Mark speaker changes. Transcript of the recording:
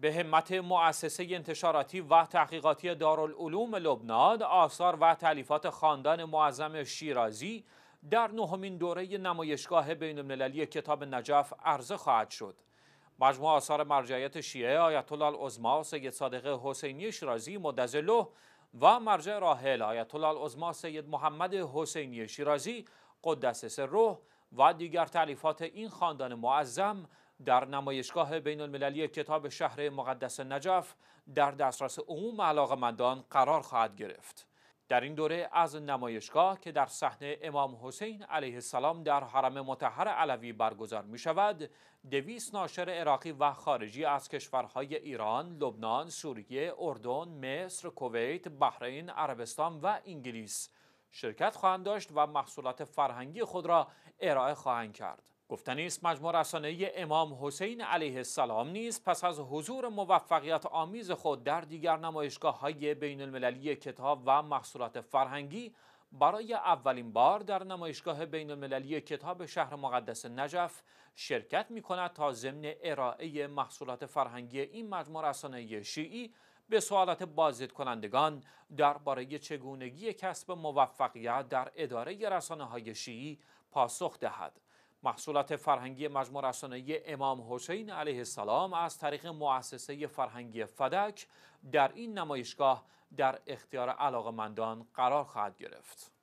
Speaker 1: به همت مؤسسه انتشاراتی و تحقیقاتی دارالعلوم لبنان آثار و تعلیفات خاندان معظم شیرازی در نهمین دوره نمایشگاه بین کتاب نجف عرضه خواهد شد. مجموع آثار مرجعیت شیعه آیت الله العظما سید صادق حسینی شیرازی مدزله و مرجع راحل آیت الله سید محمد حسینی شیرازی قدس روح و دیگر تعلیفات این خاندان معظم در نمایشگاه بین المللی کتاب شهر مقدس نجف در دسترس عموم مندان قرار خواهد گرفت. در این دوره از نمایشگاه که در صحنه امام حسین علیه السلام در حرم متحر علوی برگزار می شود دویست ناشر عراقی و خارجی از کشورهای ایران، لبنان، سوریه، اردن، مصر، کویت، بحرین، عربستان و انگلیس شرکت خواهند داشت و محصولات فرهنگی خود را ارائه خواهند کرد. گفتنی است مجموع رسانه‌ای امام حسین علیه السلام نیز پس از حضور موفقیت آمیز خود در دیگر نمایشگاه های بین المللی کتاب و محصولات فرهنگی برای اولین بار در نمایشگاه بین المللی کتاب شهر مقدس نجف شرکت می کند تا ضمن ارائه محصولات فرهنگی این مجموع رسانه شیعی به سوالات بازدید کنندگان درباره چگونگی کسب موفقیت در اداره رسانه های شیعی پاسخ دهد. محصولات فرهنگی مجموع رسانه‌ای امام حسین علیه السلام از طریق مؤسسه فرهنگی فدک در این نمایشگاه در اختیار علاقمندان قرار خواهد گرفت.